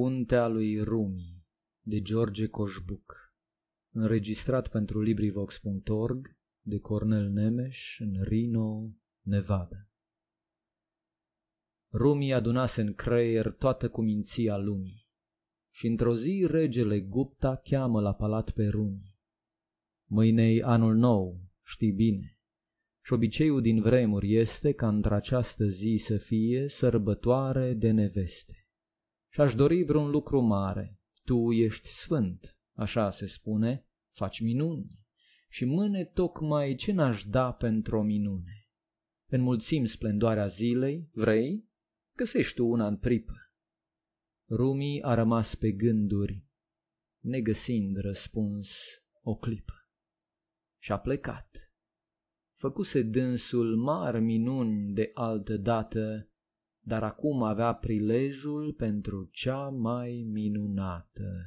Puntea lui Rumi de George Coșbuc Înregistrat pentru LibriVox.org de Cornel Nemes în Reno, Nevada Rumi adunase în creier toată cuminția lumii și într-o zi regele Gupta cheamă la palat pe Rumi. Mâinei anul nou, știi bine, și obiceiul din vremuri este ca într-această zi să fie sărbătoare de neveste și aș dori vreun lucru mare. Tu ești sfânt, așa se spune, faci minuni și mâne tocmai ce n-aș da pentru o minune. Înmulțim splendoarea zilei, vrei? Găsești tu una în pripă. Rumi a rămas pe gânduri, negăsind răspuns o clipă. Și a plecat. Făcuse dânsul mari minuni de altă dată, dar acum avea prilejul pentru cea mai minunată.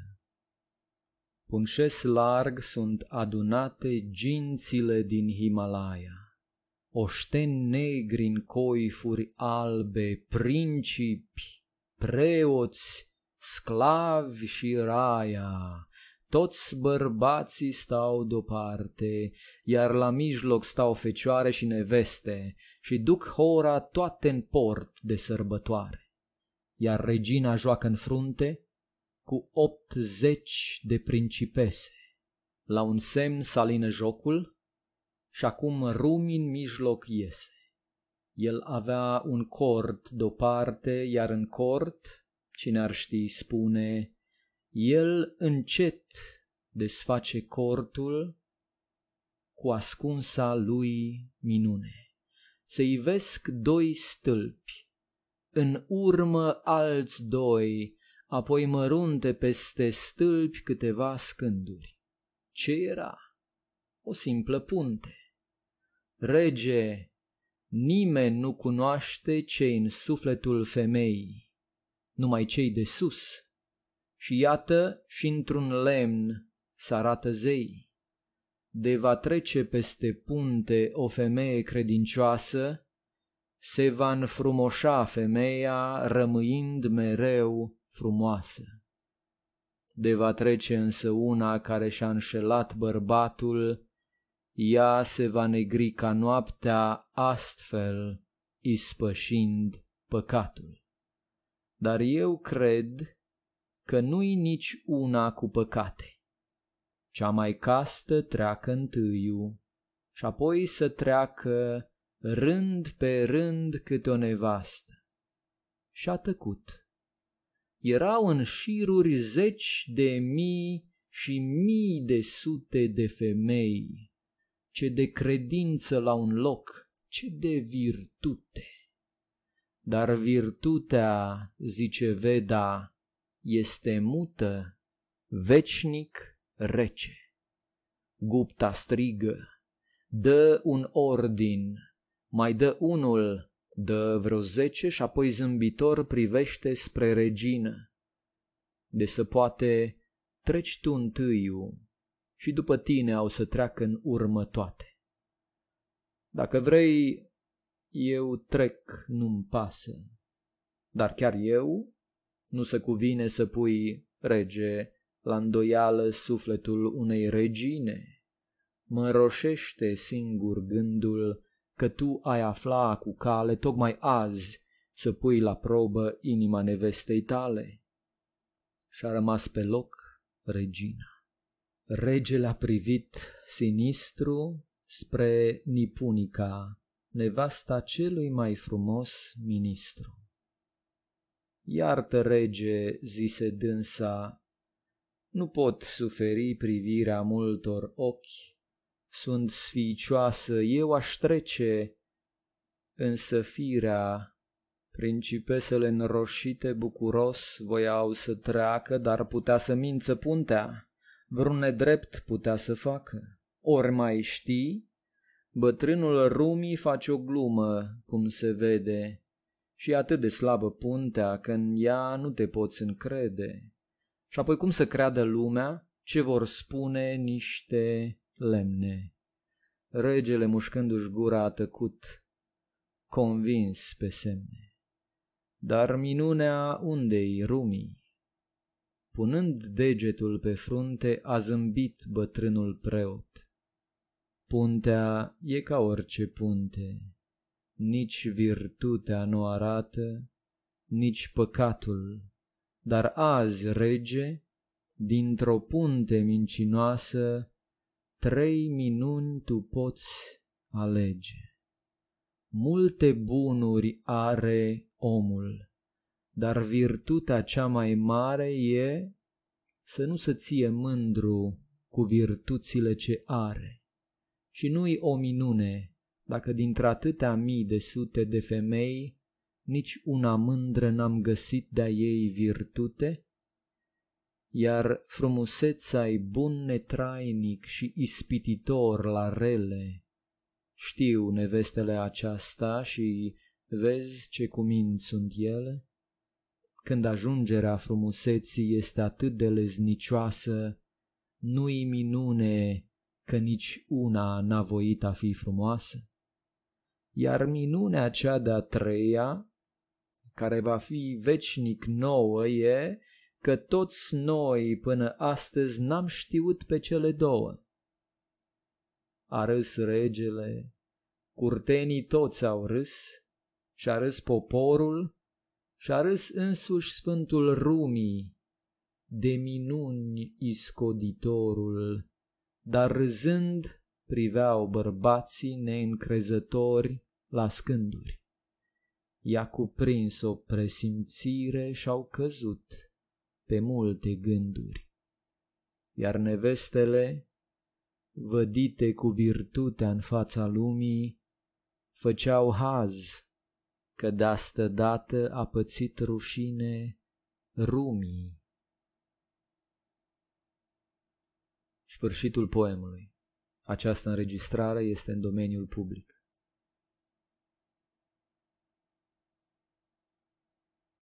Punșes larg sunt adunate gințile din Himalaya, oșteni negri în coifuri albe, principi, preoți, sclavi și raia, toți bărbații stau deoparte, iar la mijloc stau fecioare și neveste și duc hora toate în port de sărbătoare, iar regina joacă în frunte cu opt zeci de principese. La un semn salină jocul și acum rumi în mijloc iese. El avea un cort deoparte, parte, iar în cort, cine ar ști, spune, el încet desface cortul cu ascunsa lui minune se ivesc doi stâlpi, în urmă alți doi, apoi mărunte peste stâlpi câteva scânduri. Ce era? O simplă punte. Rege, nimeni nu cunoaște ce în sufletul femeii, numai cei de sus. Și iată și într-un lemn s-arată zeii de va trece peste punte o femeie credincioasă, se va înfrumoșa femeia rămâind mereu frumoasă. De va trece însă una care și-a înșelat bărbatul, ea se va negri ca noaptea astfel, ispășind păcatul. Dar eu cred că nu-i nici una cu păcate cea mai castă treacă întâiu, și apoi să treacă rând pe rând câte o nevastă. Și a tăcut. Erau în șiruri zeci de mii și mii de sute de femei, ce de credință la un loc, ce de virtute. Dar virtutea, zice Veda, este mută, veșnic rece. Gupta strigă, dă un ordin, mai dă unul, dă vreo zece și apoi zâmbitor privește spre regină. De să poate, treci tu întâiu și după tine au să treacă în urmă toate. Dacă vrei, eu trec, nu-mi pasă. Dar chiar eu nu se cuvine să pui, rege, la îndoială sufletul unei regine. Mă roșește singur gândul că tu ai afla cu cale tocmai azi să pui la probă inima nevestei tale. Și-a rămas pe loc regina. Regele a privit sinistru spre Nipunica, nevasta celui mai frumos ministru. Iartă, rege, zise dânsa, nu pot suferi privirea multor ochi, sunt sficioasă, eu aș trece, însă firea, principesele înroșite bucuros voiau să treacă, dar putea să mință puntea, vreun nedrept putea să facă. Ori mai știi, bătrânul rumii face o glumă, cum se vede, și atât de slabă puntea că în ea nu te poți încrede. Și apoi cum să creadă lumea ce vor spune niște lemne? Regele, mușcându-și gura, a tăcut, convins pe semne. Dar minunea undei rumii? Punând degetul pe frunte, a zâmbit bătrânul preot. Puntea e ca orice punte, nici virtutea nu arată, nici păcatul dar azi, rege, dintr-o punte mincinoasă, trei minuni tu poți alege. Multe bunuri are omul, dar virtutea cea mai mare e să nu se ție mândru cu virtuțile ce are. Și nu-i o minune dacă dintr atâtea mii de sute de femei nici una mândră n-am găsit de-a ei virtute, iar frumusețea-i bun netrainic și ispititor la rele. Știu nevestele aceasta și vezi ce cumin sunt ele? Când ajungerea frumuseții este atât de leznicioasă, nu-i minune că nici una n-a voit a fi frumoasă. Iar minunea cea de-a treia care va fi veșnic nouă e că toți noi până astăzi n-am știut pe cele două. A râs regele, curtenii toți au râs, și-a râs poporul, și-a râs însuși Sfântul Rumii, de minuni iscoditorul, dar râzând priveau bărbații neîncrezători la scânduri i-a cuprins o presimțire și-au căzut pe multe gânduri. Iar nevestele, vădite cu virtutea în fața lumii, făceau haz că de dată a pățit rușine rumii. Sfârșitul poemului. Această înregistrare este în domeniul public.